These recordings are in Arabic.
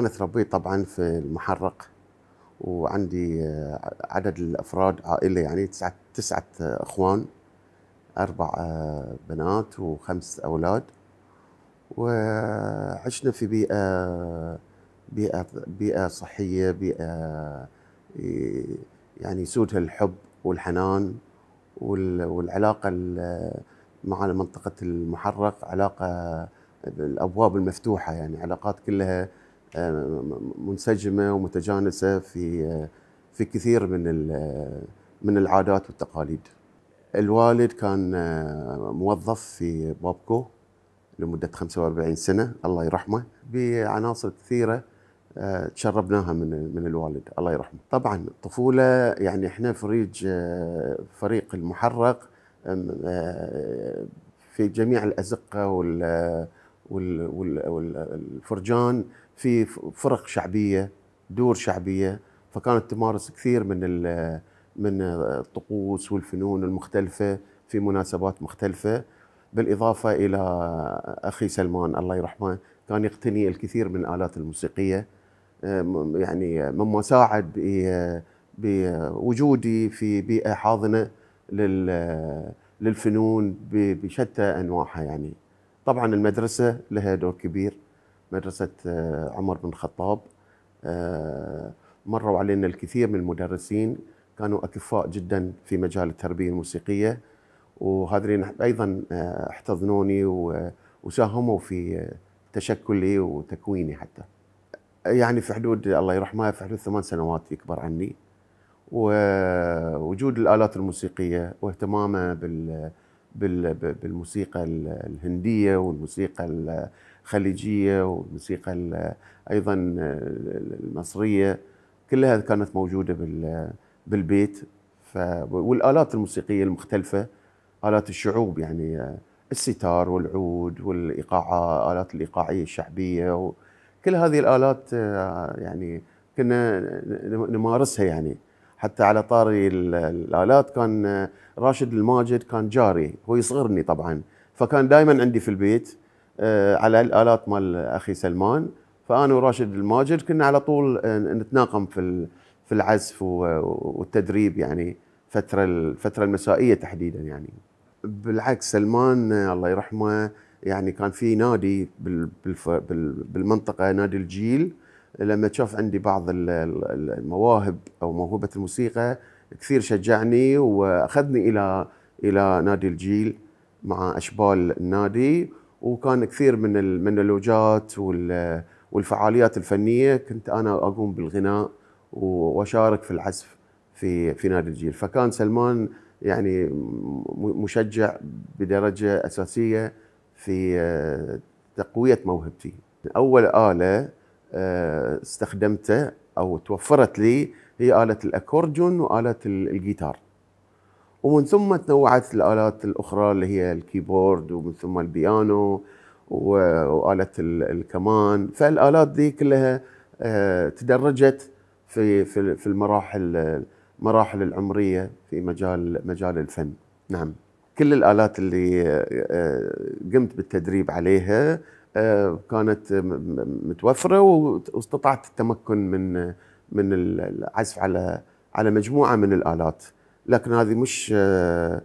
انا تربيت طبعا في المحرق وعندي آه، عدد الافراد عائله يعني تسعه تسعه آه، اخوان اربع آه، بنات وخمس اولاد وعشنا في بيئه بيئه بيئه صحيه بيئه يعني يسودها الحب والحنان والعلاقه مع منطقه المحرق علاقه الابواب المفتوحه يعني علاقات كلها آه، منسجمه ومتجانسه في آه، في كثير من آه، من العادات والتقاليد. الوالد كان موظف في بابكو لمده 45 سنه الله يرحمه بعناصر كثيره تشربناها من من الوالد الله يرحمه. طبعا الطفوله يعني احنا فريج فريق المحرق في جميع الازقه وال والفرجان في فرق شعبيه دور شعبيه فكانت تمارس كثير من من الطقوس والفنون المختلفه في مناسبات مختلفه بالاضافه الى اخي سلمان الله يرحمه كان يقتني الكثير من الالات الموسيقيه يعني مما ساعد بوجودي في بيئه حاضنه للفنون بشتى انواعها يعني طبعا المدرسه لها دور كبير مدرسة آه، عمر بن الخطاب آه، مروا علينا الكثير من المدرسين كانوا أكفاء جدا في مجال التربية الموسيقية وهذين أيضا آه، احتضنوني وساهموا في تشكلي وتكويني حتى يعني في حدود الله يرحمه في حدود ثمان سنوات يكبر عني ووجود الآلات الموسيقية واهتمامه بال بالموسيقى الهندية والموسيقى الخليجيه والموسيقى ايضا المصريه كلها كانت موجوده بالبيت ف والالات الموسيقيه المختلفه الات الشعوب يعني آه، الستار والعود والايقاعات الات الايقاعيه الشعبيه كل هذه الالات آه، يعني كنا نمارسها يعني حتى على طاري الالات كان آه، راشد الماجد كان جاري هو يصغرني طبعا فكان دائما عندي في البيت آه، على الالات مال اخي سلمان فانا وراشد الماجد كنا على طول آه، نتناقم في في العزف والتدريب يعني فتره الفتره المسائيه تحديدا يعني بالعكس سلمان آه، الله يرحمه يعني كان في نادي بالمنطقه نادي الجيل لما شاف عندي بعض المواهب او موهبه الموسيقى كثير شجعني واخذني الى الى نادي الجيل مع اشبال النادي وكان كثير من اللوجات والفعاليات الفنيه كنت انا اقوم بالغناء واشارك في العزف في في نادي الجيل فكان سلمان يعني مشجع بدرجه اساسيه في آه، تقويه موهبتي اول اله آه، استخدمته او توفرت لي هي اله الاكورديون واله الجيتار ومن ثم تنوعت الآلات الأخرى اللي هي الكيبورد ومن ثم البيانو وآلة الكمان فالآلات دي كلها آه، تدرجت في في المراحل المراحل العمرية في مجال مجال الفن نعم كل الآلات اللي آه، آه، قمت بالتدريب عليها كانت متوفرة واستطعت التمكن من من العزف على على مجموعة من الآلات لكن هذه مش آه،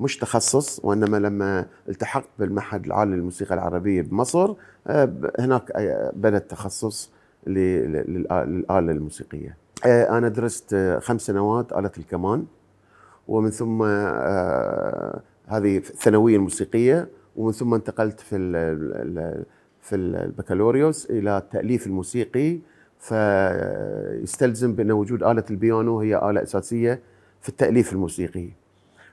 مش تخصص وانما لما التحقت بالمعهد العالي للموسيقى العربيه بمصر آه، هناك آه، بدا التخصص للاله الموسيقيه. انا درست خمس سنوات اله الكمان ومن ثم هذه الثانويه الموسيقيه ومن ثم انتقلت في في البكالوريوس الى التاليف الموسيقي فيستلزم بان وجود اله البيانو هي اله اساسيه في التاليف الموسيقي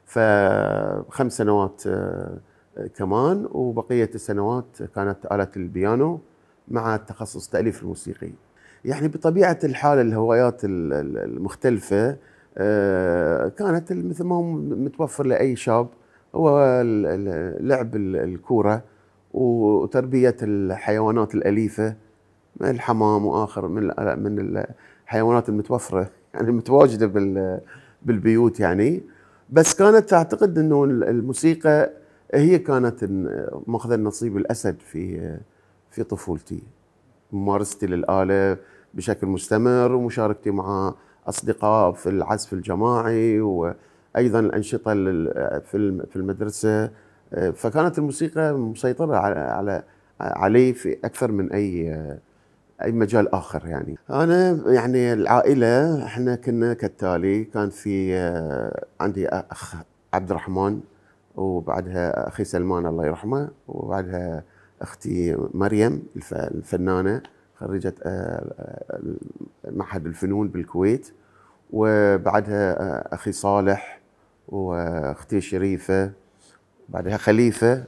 فخمس سنوات آه، آه، كمان وبقيه السنوات كانت اله البيانو مع تخصص تاليف الموسيقي يعني بطبيعه الحال الهوايات المختلفه آه، كانت مثل ما هو متوفر لاي شاب هو لعب الكوره وتربيه الحيوانات الاليفه من الحمام واخر من من الحيوانات المتوفره يعني المتواجده بال بالبيوت يعني بس كانت تعتقد انه الموسيقى هي كانت ماخذه النصيب الاسد في في طفولتي ممارستي للاله بشكل مستمر ومشاركتي مع اصدقاء في العزف الجماعي وايضا الانشطه في في المدرسه فكانت الموسيقى مسيطره على علي في اكثر من اي اي مجال اخر يعني انا يعني العائله احنا كنا كالتالي كان في آه، عندي اخ عبد الرحمن وبعدها اخي سلمان الله يرحمه وبعدها اختي مريم الفنانه خريجه آه، آه، معهد الفنون بالكويت وبعدها اخي صالح واختي شريفه بعدها خليفه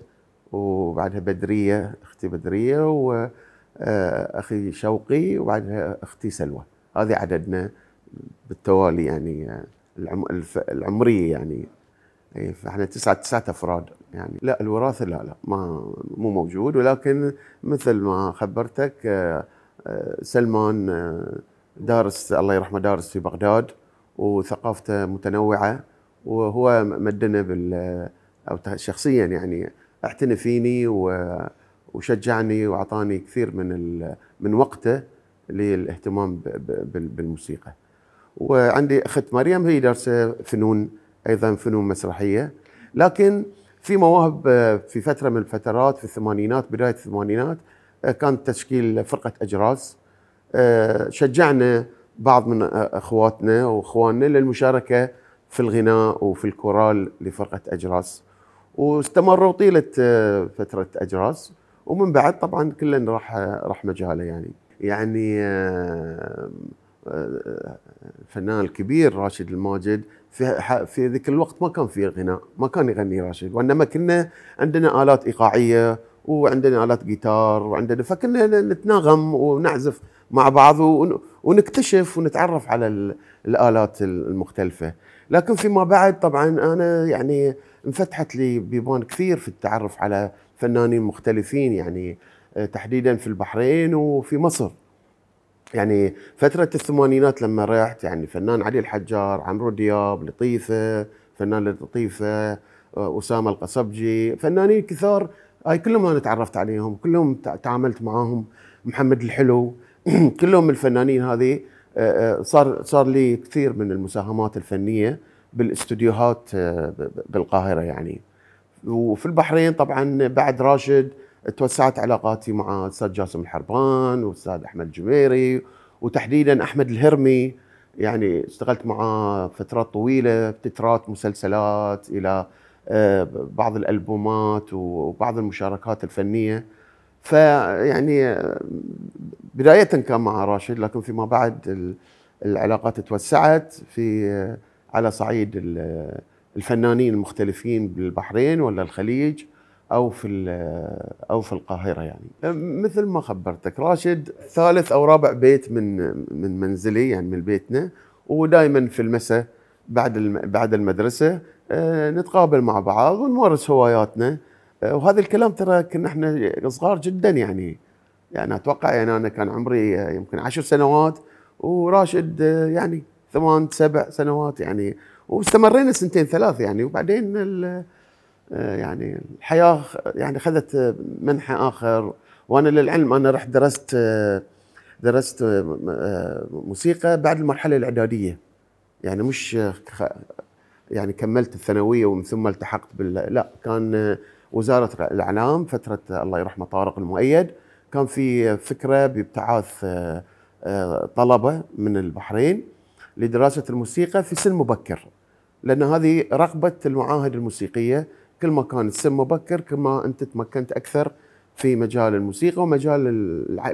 وبعدها بدريه اختي بدريه و آه، اخي شوقي وبعدها اختي سلوى هذه عددنا بالتوالي يعني العمريه يعني إيه، فاحنا تسعة تسعة افراد يعني لا الوراثه لا لا ما مو موجود ولكن مثل ما خبرتك آه، آه، سلمان دارس الله يرحمه دارس في بغداد وثقافته متنوعه وهو مدنا بال او شخصيا يعني اعتنى فيني و وشجعني واعطاني كثير من من وقته للاهتمام بالموسيقى. وعندي اخت مريم هي دارسه فنون ايضا فنون مسرحيه لكن في مواهب في فتره من الفترات في الثمانينات بدايه الثمانينات كان تشكيل فرقه اجراس شجعنا بعض من اخواتنا واخواننا للمشاركه في الغناء وفي الكورال لفرقه اجراس واستمروا طيله فتره اجراس ومن بعد طبعا كلن راح راح مجاله يعني يعني الفنان آه، آه، آه، الكبير راشد الماجد في في ذاك الوقت ما كان في غناء ما كان يغني راشد وانما كنا عندنا الات ايقاعيه وعندنا الات جيتار وعندنا فكنا نتناغم ونعزف مع بعض ونكتشف ونتعرف على الالات المختلفه لكن فيما بعد طبعا انا يعني انفتحت لي بيبان كثير في التعرف على فنانين مختلفين يعني آه، تحديدا في البحرين وفي مصر يعني فترة الثمانينات لما رحت يعني فنان علي الحجار عمرو دياب لطيفة فنان لطيفة آه، أسامة القصبجي فنانين كثار هاي كلهم أنا تعرفت عليهم كلهم تعاملت معاهم محمد الحلو كلهم الفنانين هذه آه، صار صار لي كثير من المساهمات الفنيه بالاستديوهات بالقاهره يعني وفي البحرين طبعا بعد راشد توسعت علاقاتي مع الاستاذ جاسم الحربان والاستاذ احمد الجميري وتحديدا احمد الهرمي يعني اشتغلت معاه فترات طويله تترات مسلسلات الى آه، بعض الالبومات وبعض المشاركات الفنيه فيعني آه، بدايه كان مع راشد لكن فيما بعد العلاقات توسعت في آه، على صعيد الفنانين المختلفين بالبحرين ولا الخليج او في او في القاهره يعني مثل ما خبرتك راشد ثالث او رابع بيت من من منزلي يعني من بيتنا ودائما في المساء بعد بعد المدرسه آه، نتقابل مع بعض ونمارس هواياتنا آه، وهذا الكلام ترى كنا احنا صغار جدا يعني يعني اتوقع يعني انا كان عمري آه، يمكن عشر سنوات وراشد يعني ثمان سبع سنوات يعني واستمرينا سنتين ثلاث يعني وبعدين آه، يعني الحياه يعني اخذت منحى اخر وانا للعلم انا رحت درست آه، درست آه، موسيقى بعد المرحله الاعداديه يعني مش يعني كملت الثانويه ومن ثم التحقت بال لا كان وزاره الاعلام فتره الله يرحمه طارق المؤيد كان في فكره بابتعاث طلبه من البحرين لدراسه الموسيقى في سن مبكر لان هذه رغبه المعاهد الموسيقيه كل ما كان السن مبكر كل ما انت تمكنت اكثر في مجال الموسيقى ومجال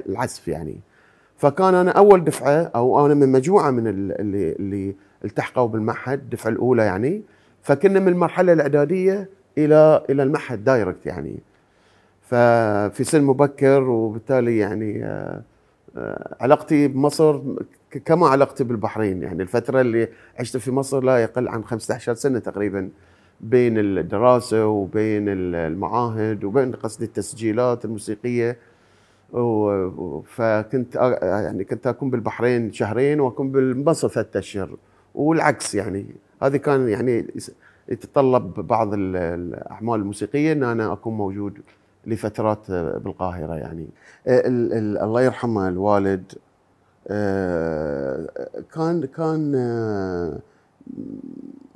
العزف يعني فكان انا اول دفعه او انا من مجموعه من اللي اللي التحقوا بالمعهد الدفعه الاولى يعني فكنا من المرحله الاعداديه الى الى المعهد دايركت يعني ففي سن مبكر وبالتالي يعني آه، آه، علاقتي بمصر كما علاقتي بالبحرين يعني الفترة اللي عشت في مصر لا يقل عن 15 سنة تقريبا بين الدراسة وبين المعاهد وبين قصدي التسجيلات الموسيقية فكنت يعني كنت أكون بالبحرين شهرين وأكون بالمصر ثلاثة أشهر والعكس يعني هذه كان يعني يتطلب بعض الأعمال الموسيقية أن أنا أكون موجود لفترات بالقاهرة يعني الله يرحمه الوالد آه، كان كان آه،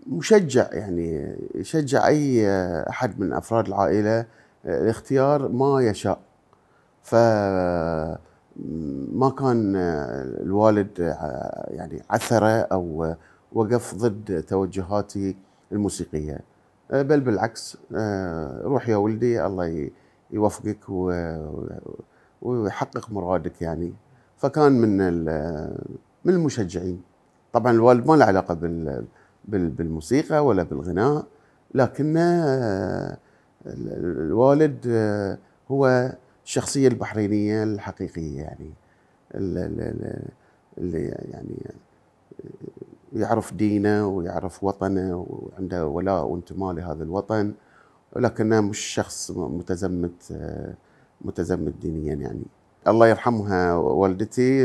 مشجع يعني يشجع اي آه، احد من افراد العائله لاختيار ما يشاء ف ما كان الوالد يعني عثره او وقف ضد توجهاتي الموسيقيه بل بالعكس روح يا ولدي الله يوفقك ويحقق مرادك يعني فكان من من المشجعين طبعا الوالد ما له علاقه بال بالموسيقى ولا بالغناء لكن الوالد آه، هو الشخصيه البحرينيه الحقيقيه يعني اللي يعني آه، يعرف دينه ويعرف وطنه وعنده ولاء وانتماء لهذا الوطن ولكنه مش شخص متزمت آه، متزمت دينيا يعني الله يرحمها والدتي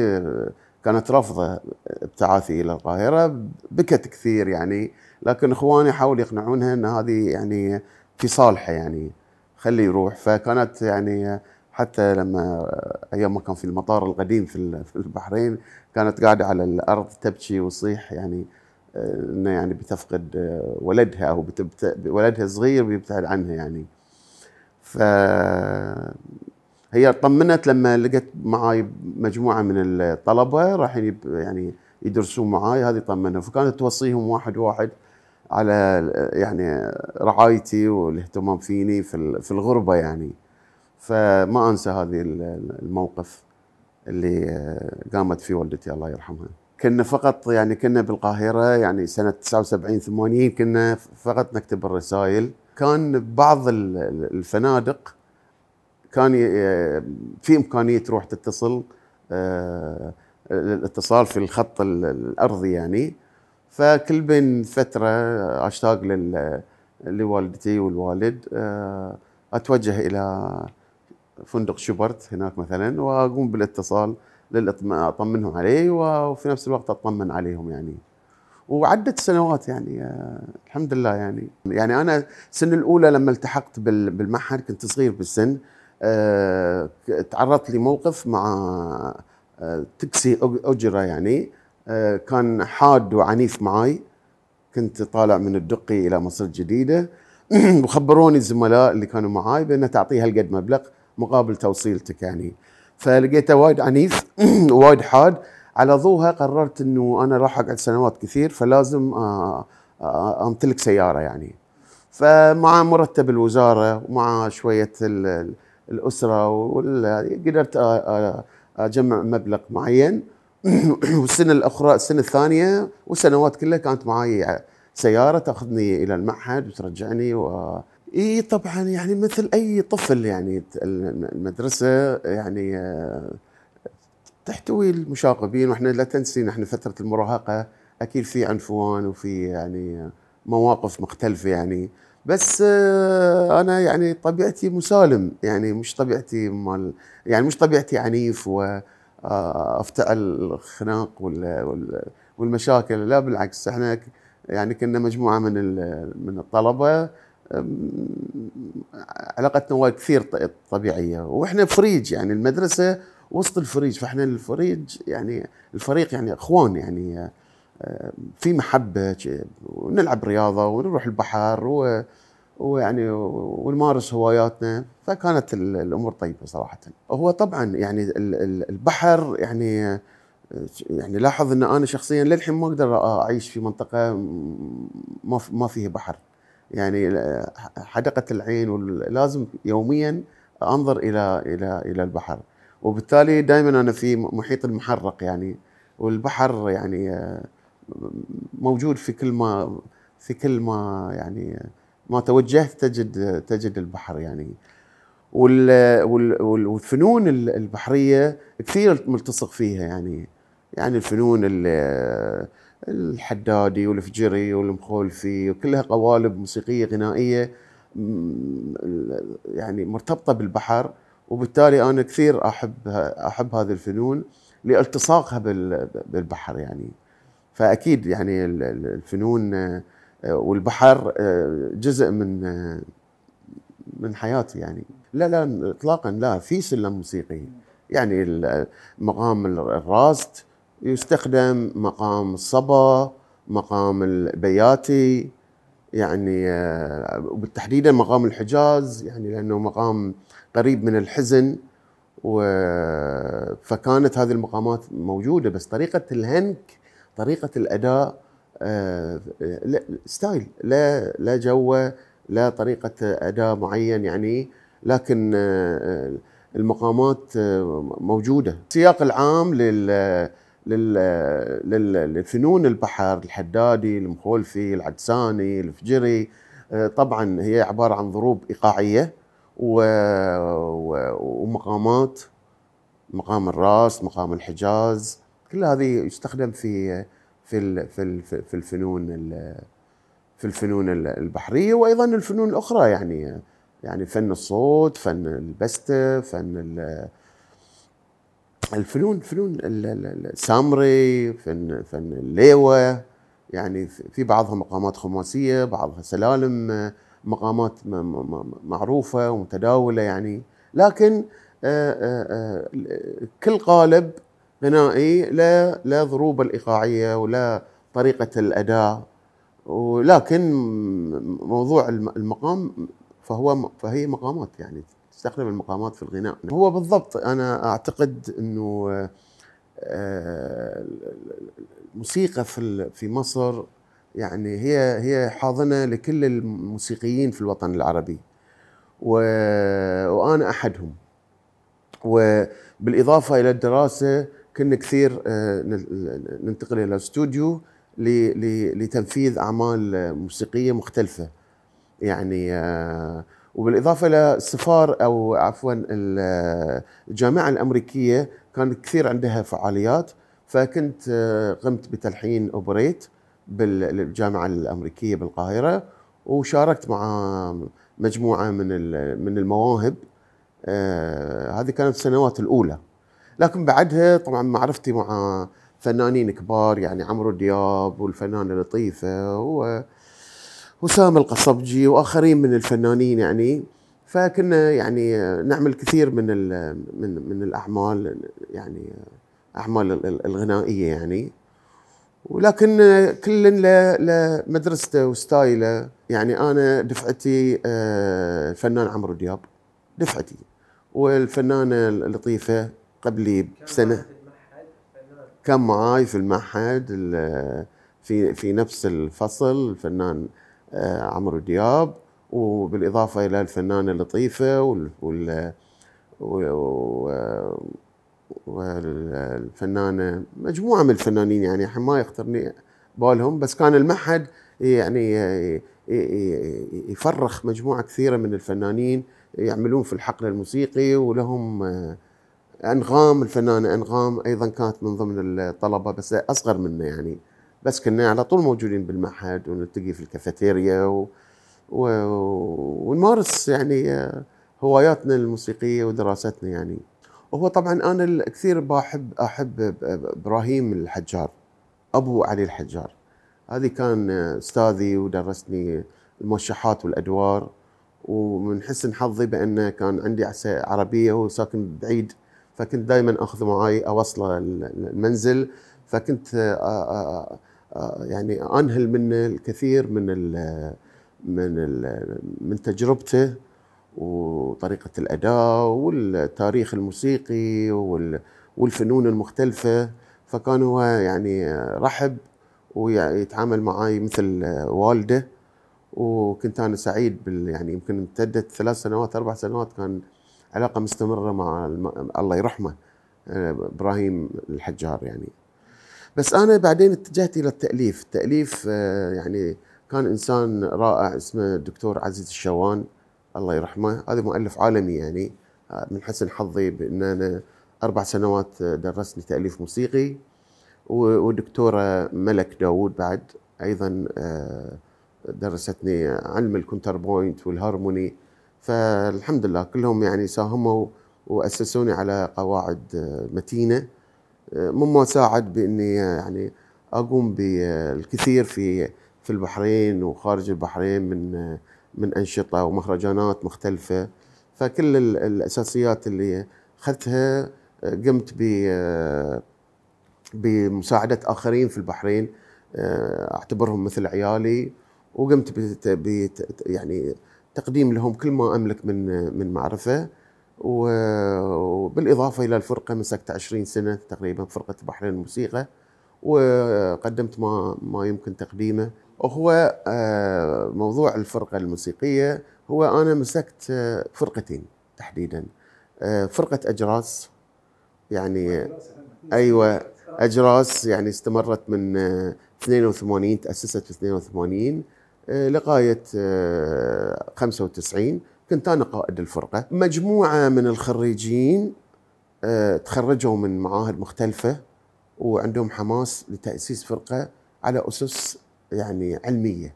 كانت رافضه ابتعاثي الى القاهره بكت كثير يعني لكن اخواني حاولوا يقنعونها ان هذه يعني في صالحه يعني خليه يروح فكانت يعني حتى لما ايام ما كان في المطار القديم في البحرين كانت قاعده على الارض تبكي وتصيح يعني انه يعني بتفقد ولدها او ولدها الصغير بيبتعد عنها يعني ف هي طمنت لما لقت معاي مجموعه من الطلبه راح يعني يدرسون معاي هذه طمنت فكانت توصيهم واحد واحد على يعني رعايتي والاهتمام فيني في في الغربه يعني فما انسى هذه الموقف اللي آه، قامت فيه والدتي الله يرحمها كنا فقط يعني كنا بالقاهره يعني سنه 79 80 كنا فقط نكتب الرسائل كان بعض الفنادق كان في امكانيه تروح تتصل آه، الاتصال في الخط الارضي يعني فكل بين فتره اشتاق لوالدتي والوالد آه، اتوجه الى فندق شوبرت هناك مثلا واقوم بالاتصال اطمنهم عليه وفي نفس الوقت اطمن عليهم يعني وعدت سنوات يعني آه، الحمد لله يعني يعني انا السنه الاولى لما التحقت بالمعهد كنت صغير بالسن آه، تعرضت لموقف مع آه، تاكسي اجره يعني آه، كان حاد وعنيف معي كنت طالع من الدقي الى مصر الجديده وخبروني الزملاء اللي كانوا معاي بانه تعطيه هالقد مبلغ مقابل توصيلتك يعني فلقيته وايد عنيف وايد حاد على ضوها قررت انه انا راح اقعد سنوات كثير فلازم امتلك سياره يعني فمع مرتب الوزاره ومع شويه الاسره وال... قدرت اجمع مبلغ معين والسنه الاخرى السنه الثانيه والسنوات كلها كانت معي سياره تاخذني الى المعهد وترجعني و اي طبعا يعني مثل اي طفل يعني المدرسه يعني آه، تحتوي المشاغبين واحنا لا تنسين احنا فتره المراهقه اكيد في عنفوان وفي يعني مواقف مختلفه يعني بس آه، انا يعني طبيعتي مسالم يعني مش طبيعتي مال يعني مش طبيعتي عنيف وافتأل آه، الخناق والمشاكل لا بالعكس احنا يعني كنا مجموعه من من الطلبه علاقتنا وايد كثير طبيعيه واحنا فريج يعني المدرسه وسط الفريج فاحنا الفريج يعني الفريق يعني اخوان يعني في محبه ونلعب رياضه ونروح البحر و ويعني ونمارس هواياتنا فكانت الامور طيبه صراحه هو طبعا يعني البحر يعني يعني لاحظ ان انا شخصيا للحين ما اقدر اعيش في منطقه ما فيها فيه بحر يعني حدقه العين ولازم يوميا انظر الى الى الى البحر وبالتالي دائما انا في محيط المحرق يعني والبحر يعني موجود في كل ما في كل ما يعني ما توجهت تجد تجد البحر يعني والفنون البحريه كثير ملتصق فيها يعني يعني الفنون الحدادي والفجري والمخولفي وكلها قوالب موسيقيه غنائيه يعني مرتبطه بالبحر وبالتالي انا كثير احب احب هذه الفنون لالتصاقها بالبحر يعني فاكيد يعني الفنون آه، آه، والبحر آه، جزء من من حياتي يعني لا لا اطلاقا لا في سلم موسيقي يعني مقام الراست يستخدم مقام الصبا مقام البياتي يعني وبالتحديد مقام الحجاز يعني لانه مقام قريب من الحزن و فكانت هذه المقامات موجوده بس طريقه الهنك طريقه الاداء ستايل آه، لا لا جوه لا طريقه اداء معين يعني لكن آه، المقامات آه، موجوده السياق العام لل للفنون البحر الحدادي المخولفي العدساني الفجري طبعا هي عباره عن ضروب ايقاعيه ومقامات مقام الراس مقام الحجاز كل هذه يستخدم في في في في الفنون في الفنون البحريه وايضا الفنون الاخرى يعني يعني فن الصوت فن البستة فن الفنون فنون السامري فن فن الليوه يعني في بعضها مقامات خماسيه بعضها سلالم مقامات معروفه ومتداوله يعني لكن آه، آه، آه، كل قالب غنائي لا لا ضروب الايقاعيه ولا طريقه الاداء ولكن موضوع المقام فهو فهي مقامات يعني تستخدم المقامات في الغناء هو بالضبط انا اعتقد انه آه، الموسيقى في في مصر يعني هي هي حاضنه لكل الموسيقيين في الوطن العربي وانا احدهم وبالاضافه الى الدراسه كنا كثير آه، ننتقل الى استوديو لتنفيذ اعمال موسيقيه مختلفه يعني آه، وبالاضافه الى السفار او عفوا الجامعه الامريكيه كان كثير عندها فعاليات فكنت آه، قمت بتلحين اوبريت بالجامعه الامريكيه بالقاهره وشاركت مع مجموعه من من المواهب هذه كانت السنوات الاولى لكن بعدها طبعا معرفتي مع فنانين كبار يعني عمرو دياب والفنانه لطيفه و وسام القصبجي واخرين من الفنانين يعني فكنا يعني نعمل كثير من من من الاعمال يعني اعمال الغنائيه يعني ولكن كل لمدرسته وستايله يعني انا دفعتي الفنان آه، عمرو دياب دفعتي والفنانه اللطيفه قبل سنه كان معاي في المعهد في في نفس الفصل الفنان آه، عمرو دياب وبالاضافه الى الفنانه لطيفه وال, وال والفنانه مجموعه من الفنانين يعني ما يخطرني بالهم بس كان المعهد يعني آه، يفرخ مجموعه كثيره من الفنانين يعملون في الحقل الموسيقي ولهم آه، انغام الفنانه انغام ايضا كانت من ضمن الطلبه بس اصغر منا يعني بس كنا على طول موجودين بالمعهد ونلتقي في الكافيتيريا و... و... ونمارس يعني آه، هواياتنا الموسيقيه ودراستنا يعني وهو طبعا انا كثير بحب احب ابراهيم الحجار ابو علي الحجار هذه كان آه، استاذي ودرسني الموشحات والادوار ومن حسن حظي بانه كان عندي عربيه وهو ساكن بعيد فكنت دائما اخذ معي اوصله المنزل فكنت آه، آه، آه، يعني انهل منه الكثير من الـ من الـ من تجربته وطريقه الاداء والتاريخ الموسيقي والفنون المختلفه فكان هو يعني رحب ويتعامل معي مثل والده وكنت انا سعيد بال يعني يمكن امتدت ثلاث سنوات اربع سنوات كان علاقه مستمره مع الم... الله يرحمه آه، ابراهيم الحجار يعني بس انا بعدين اتجهت الى التاليف، التاليف آه، يعني كان انسان رائع اسمه الدكتور عزيز الشوان الله يرحمه، هذا مؤلف عالمي يعني آه، من حسن حظي بان انا اربع سنوات درسني تاليف موسيقي والدكتوره ملك داوود بعد ايضا درستني علم الكونتربوينت والهارموني فالحمد لله كلهم يعني ساهموا واسسوني على قواعد متينه مما ساعد باني يعني اقوم بالكثير في في البحرين وخارج البحرين من من انشطه ومهرجانات مختلفه فكل الاساسيات اللي اخذتها قمت ب بمساعده اخرين في البحرين اعتبرهم مثل عيالي وقمت بت يعني تقديم لهم كل ما املك من من معرفه وبالاضافه الى الفرقه مسكت 20 سنه تقريبا فرقه البحرين الموسيقى وقدمت ما ما يمكن تقديمه وهو آه، موضوع الفرقه الموسيقيه هو انا مسكت آه، فرقتين تحديدا آه، فرقه اجراس يعني ايوه اجراس يعني استمرت من 82 تاسست في 82 لغايه 95 آه، كنت انا قائد الفرقه مجموعه من الخريجين آه، تخرجوا من معاهد مختلفه وعندهم حماس لتاسيس فرقه على اسس يعني علميه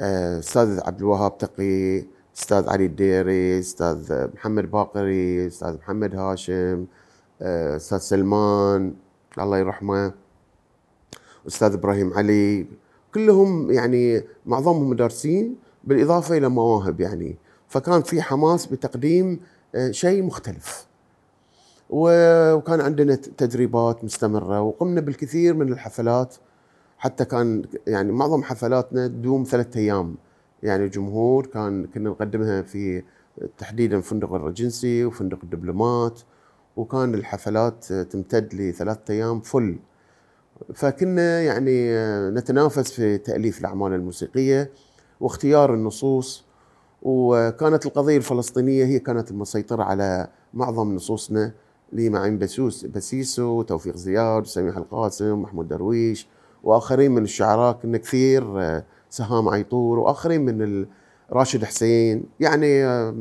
آه، استاذ عبد الوهاب تقي استاذ علي الديري استاذ محمد باقري استاذ محمد هاشم استاذ سلمان الله يرحمه استاذ ابراهيم علي كلهم يعني معظمهم مدرسين بالاضافه الى مواهب يعني فكان في حماس بتقديم آه، شيء مختلف وكان عندنا تدريبات مستمره وقمنا بالكثير من الحفلات حتى كان يعني معظم حفلاتنا تدوم ثلاثة ايام يعني الجمهور كان كنا نقدمها في تحديدا فندق الرجنسي وفندق الدبلومات وكان الحفلات تمتد لثلاثة ايام فل فكنا يعني آه، نتنافس في تأليف الأعمال الموسيقية واختيار النصوص وكانت القضية الفلسطينية هي كانت المسيطرة على معظم نصوصنا لمعين بسوس بسيسو توفيق زياد سميح القاسم محمود درويش وآخرين من الشعراء كنا كثير آه، سهام عيطور وآخرين من راشد حسين يعني آه،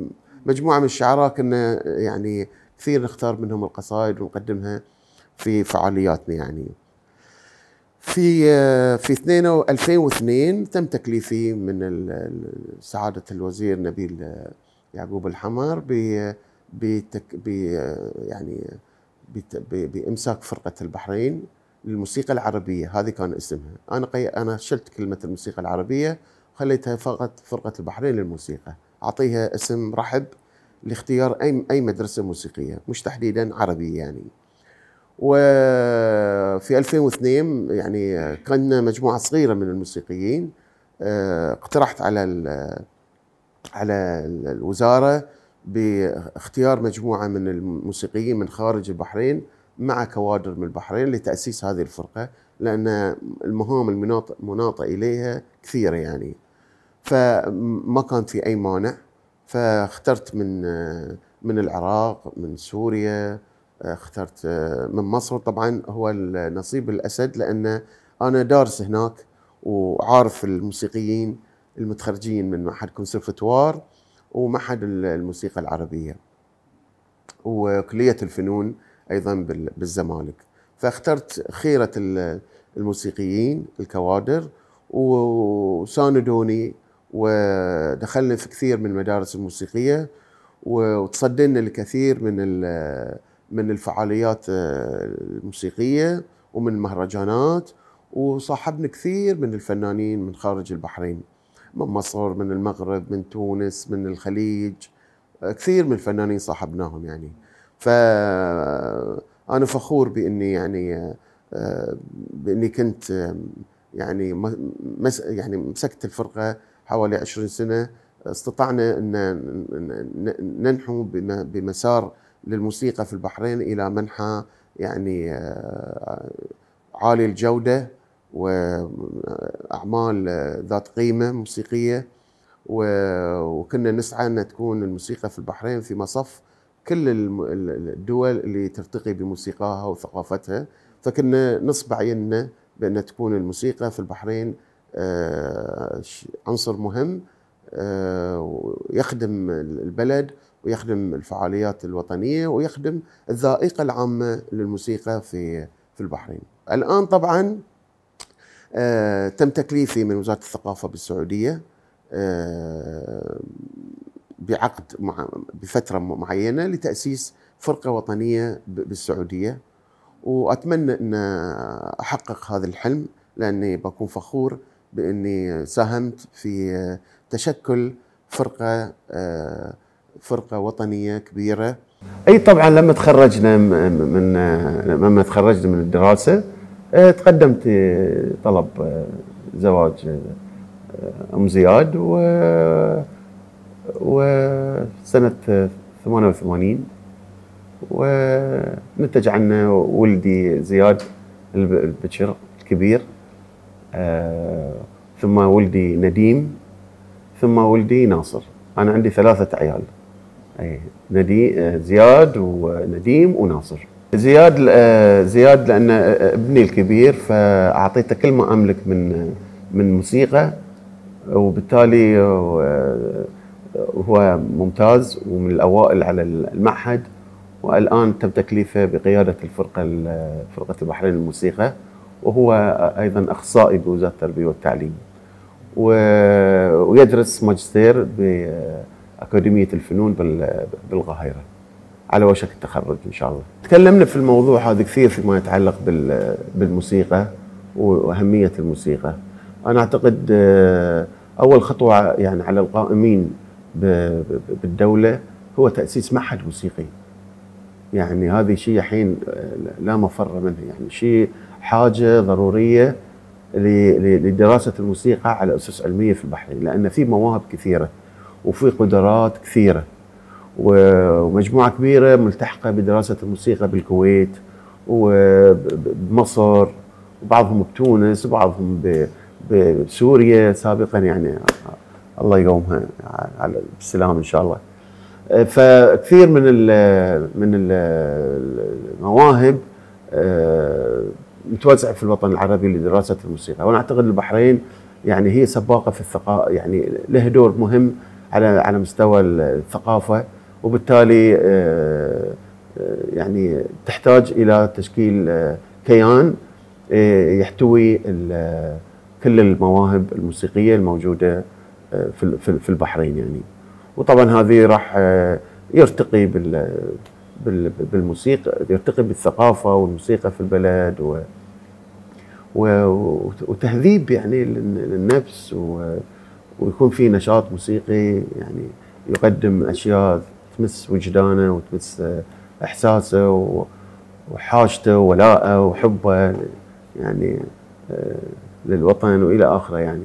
مجموعة من الشعراء كنا يعني كثير نختار منهم القصائد ونقدمها في فعالياتنا يعني في آه، في 2002 تم تكليفي من سعاده الوزير نبيل آه، يعقوب الحمر ب آه، يعني بامساك فرقه البحرين للموسيقى العربيه هذه كان اسمها انا قي... انا شلت كلمه الموسيقى العربيه وخليتها فقط فرقه البحرين للموسيقى اعطيها اسم رحب لاختيار اي اي مدرسه موسيقيه مش تحديدا عربيه يعني وفي 2002 يعني كنا مجموعه صغيره من الموسيقيين آه، اقترحت على على الوزاره باختيار مجموعه من الموسيقيين من خارج البحرين مع كوادر من البحرين لتاسيس هذه الفرقه لان المهام المناطه اليها كثيره يعني فما كان في اي مانع فاخترت من آه، من العراق من سوريا اخترت آه، من مصر طبعا هو نصيب الاسد لان انا دارس هناك وعارف الموسيقيين المتخرجين من معهد كونسرفتوار ومعهد الموسيقى العربيه وكليه الفنون ايضا بالزمالك فاخترت خيره الموسيقيين الكوادر وساندوني ودخلنا في كثير من المدارس الموسيقيه وتصدينا الكثير من من الفعاليات الموسيقيه ومن المهرجانات وصاحبنا كثير من الفنانين من خارج البحرين من مصر من المغرب من تونس من الخليج كثير من الفنانين صاحبناهم يعني فأنا فخور بإني يعني بإني كنت يعني مس يعني مسكت الفرقة حوالي 20 سنة استطعنا أن ننحو بمسار للموسيقى في البحرين الى منحى يعني آه، عالي الجوده واعمال ذات قيمه موسيقيه وكنا نسعى ان تكون الموسيقى في البحرين في مصف كل الدول اللي ترتقي بموسيقاها وثقافتها فكنا نصب عيننا بان تكون الموسيقى في البحرين آه، عنصر مهم آه، يخدم البلد ويخدم الفعاليات الوطنيه ويخدم الذائقه العامه للموسيقى في في البحرين. الان طبعا آه، تم تكليفي من وزاره الثقافه بالسعوديه آه، بعقد مع بفتره معينه لتاسيس فرقه وطنيه بالسعوديه واتمنى ان احقق هذا الحلم لاني بكون فخور باني ساهمت في تشكل فرقه آه فرقه وطنيه كبيره اي طبعا لما تخرجنا من لما تخرجنا من الدراسه آه، تقدمت طلب آه، زواج آه، ام زياد و وسنه 88 ونتج عنا ولدي زياد البكر الكبير ثم ولدي نديم ثم ولدي ناصر انا عندي ثلاثه عيال اي آه، زياد ونديم وناصر زياد آه، زياد لان آه، ابني الكبير فاعطيته كل ما املك من من موسيقى وبالتالي هو ممتاز ومن الاوائل على المعهد والان تم تكليفه بقياده الفرقه فرقه البحرين للموسيقى وهو ايضا اخصائي بوزاره التربيه والتعليم ويدرس ماجستير ب اكاديميه الفنون بالقاهره على وشك التخرج ان شاء الله. تكلمنا في الموضوع هذا كثير فيما يتعلق بالموسيقى واهميه الموسيقى. انا اعتقد آه، اول خطوه يعني على القائمين بالدوله هو تاسيس معهد موسيقي. يعني هذه شيء الحين آه، لا مفر منه يعني شيء حاجه ضروريه لدراسه الموسيقى على اسس علميه في البحرين لان في مواهب كثيره. وفي قدرات كثيره ومجموعه كبيره ملتحقه بدراسه الموسيقى بالكويت وبمصر وبعضهم بتونس وبعضهم بسوريا سابقا يعني الله يقومها على السلام ان شاء الله فكثير من الـ من الـ المواهب متوزعه في الوطن العربي لدراسه الموسيقى وانا اعتقد البحرين يعني هي سباقه في الثقافه يعني لها دور مهم على على مستوى الثقافه وبالتالي آه، آه، يعني تحتاج الى تشكيل آه، كيان يحتوي كل المواهب الموسيقيه الموجوده في البحرين يعني وطبعا هذه راح يرتقي بال بالموسيقى يرتقي بالثقافه والموسيقى في البلد و وتهذيب يعني النفس و ويكون في نشاط موسيقي يعني يقدم اشياء تمس وجدانه وتمس آه، احساسه وحاجته ولاءه وحبه يعني آه، للوطن والى اخره يعني